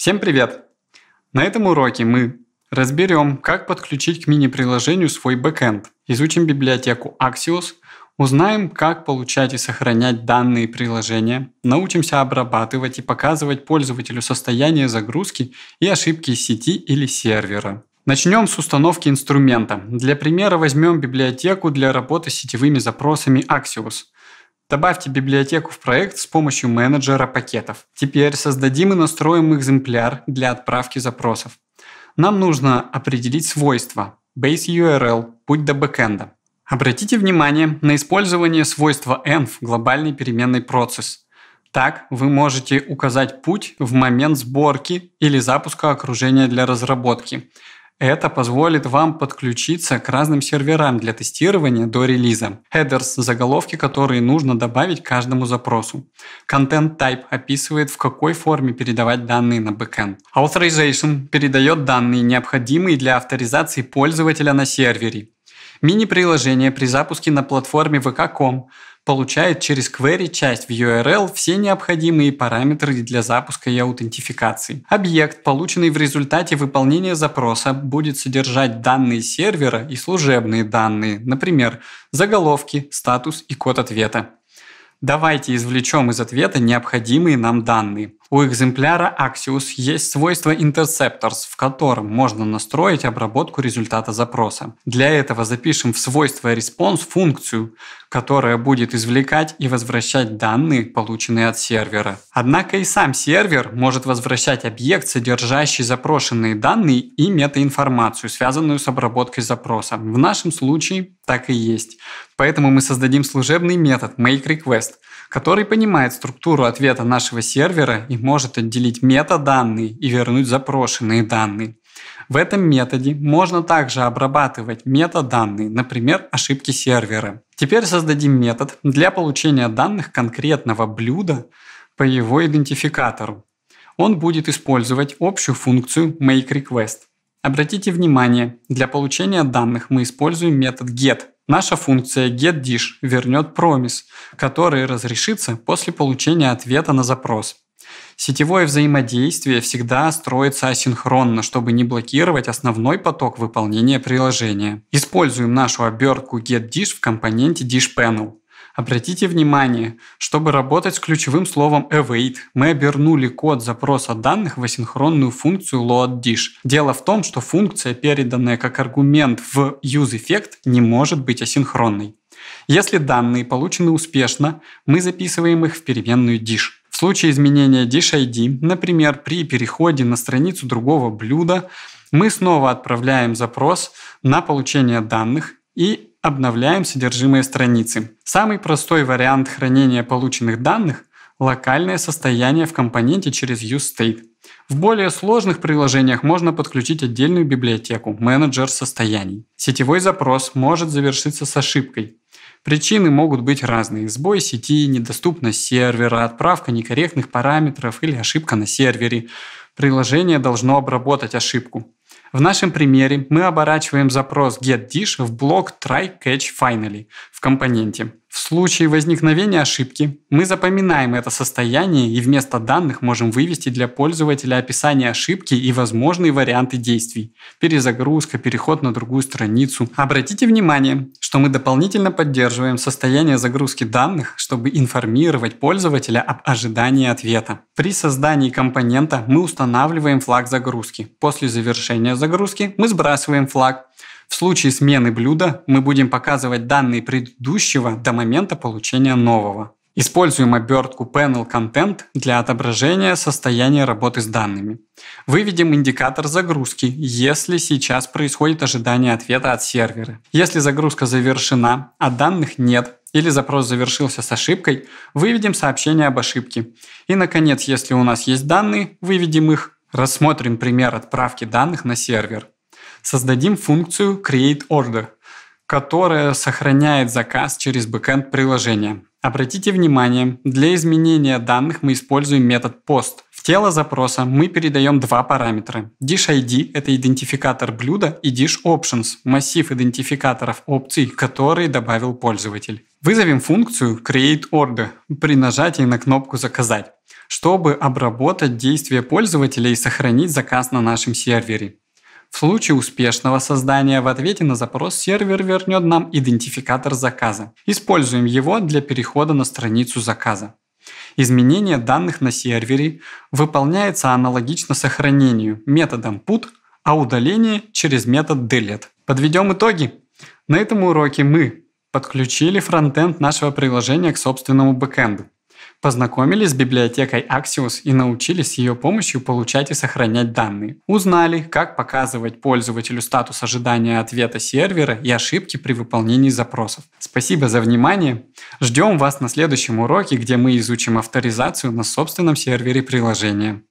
Всем привет! На этом уроке мы разберем, как подключить к мини-приложению свой бэкэнд, изучим библиотеку Axios, узнаем, как получать и сохранять данные приложения, научимся обрабатывать и показывать пользователю состояние загрузки и ошибки сети или сервера. Начнем с установки инструмента. Для примера возьмем библиотеку для работы с сетевыми запросами Axios – Добавьте библиотеку в проект с помощью менеджера пакетов. Теперь создадим и настроим экземпляр для отправки запросов. Нам нужно определить свойства base URL, путь до бэкэнда. Обратите внимание на использование свойства env глобальной переменной процесс. Так вы можете указать путь в момент сборки или запуска окружения для разработки, это позволит вам подключиться к разным серверам для тестирования до релиза. Headers – заголовки, которые нужно добавить каждому запросу. Content Type описывает, в какой форме передавать данные на backend. Authorization передает данные, необходимые для авторизации пользователя на сервере. Мини-приложение при запуске на платформе vk.com получает через query часть в URL все необходимые параметры для запуска и аутентификации. Объект, полученный в результате выполнения запроса, будет содержать данные сервера и служебные данные, например, заголовки, статус и код ответа. Давайте извлечем из ответа необходимые нам данные. У экземпляра Axios есть свойство Interceptors, в котором можно настроить обработку результата запроса. Для этого запишем в свойство response функцию, которая будет извлекать и возвращать данные, полученные от сервера. Однако и сам сервер может возвращать объект, содержащий запрошенные данные и метаинформацию, связанную с обработкой запроса. В нашем случае так и есть. Поэтому мы создадим служебный метод makeRequest – который понимает структуру ответа нашего сервера и может отделить метаданные и вернуть запрошенные данные. В этом методе можно также обрабатывать метаданные, например, ошибки сервера. Теперь создадим метод для получения данных конкретного блюда по его идентификатору. Он будет использовать общую функцию makeRequest. Обратите внимание, для получения данных мы используем метод get, Наша функция getDish вернет промис, который разрешится после получения ответа на запрос. Сетевое взаимодействие всегда строится асинхронно, чтобы не блокировать основной поток выполнения приложения. Используем нашу обертку GetDish в компоненте DishPanel. Обратите внимание, чтобы работать с ключевым словом await, мы обернули код запроса данных в асинхронную функцию loaddish. Дело в том, что функция, переданная как аргумент в useEffect, не может быть асинхронной. Если данные получены успешно, мы записываем их в переменную dish. В случае изменения dish ID, например, при переходе на страницу другого блюда, мы снова отправляем запрос на получение данных и обновляем содержимое страницы. Самый простой вариант хранения полученных данных – локальное состояние в компоненте через useState. В более сложных приложениях можно подключить отдельную библиотеку «Менеджер состояний». Сетевой запрос может завершиться с ошибкой. Причины могут быть разные – сбой сети, недоступность сервера, отправка некорректных параметров или ошибка на сервере. Приложение должно обработать ошибку. В нашем примере мы оборачиваем запрос getDish в блок try catch finally в компоненте. В случае возникновения ошибки мы запоминаем это состояние и вместо данных можем вывести для пользователя описание ошибки и возможные варианты действий. Перезагрузка, переход на другую страницу. Обратите внимание, что мы дополнительно поддерживаем состояние загрузки данных, чтобы информировать пользователя об ожидании ответа. При создании компонента мы устанавливаем флаг загрузки. После завершения загрузки мы сбрасываем флаг. В случае смены блюда мы будем показывать данные предыдущего до момента получения нового. Используем обертку Panel Content для отображения состояния работы с данными. Выведем индикатор загрузки, если сейчас происходит ожидание ответа от сервера. Если загрузка завершена, а данных нет, или запрос завершился с ошибкой, выведем сообщение об ошибке. И, наконец, если у нас есть данные, выведем их. Рассмотрим пример отправки данных на сервер создадим функцию createOrder, которая сохраняет заказ через бэкэнд приложения. Обратите внимание, для изменения данных мы используем метод post. В тело запроса мы передаем два параметра. DishID – это идентификатор блюда и DishOptions – массив идентификаторов опций, которые добавил пользователь. Вызовем функцию createOrder при нажатии на кнопку «Заказать», чтобы обработать действия пользователя и сохранить заказ на нашем сервере. В случае успешного создания в ответе на запрос сервер вернет нам идентификатор заказа. Используем его для перехода на страницу заказа. Изменение данных на сервере выполняется аналогично сохранению методом put, а удаление через метод delete. Подведем итоги. На этом уроке мы подключили фронтенд нашего приложения к собственному бэкенду, Познакомились с библиотекой Axios и научились с ее помощью получать и сохранять данные. Узнали, как показывать пользователю статус ожидания ответа сервера и ошибки при выполнении запросов. Спасибо за внимание. Ждем вас на следующем уроке, где мы изучим авторизацию на собственном сервере приложения.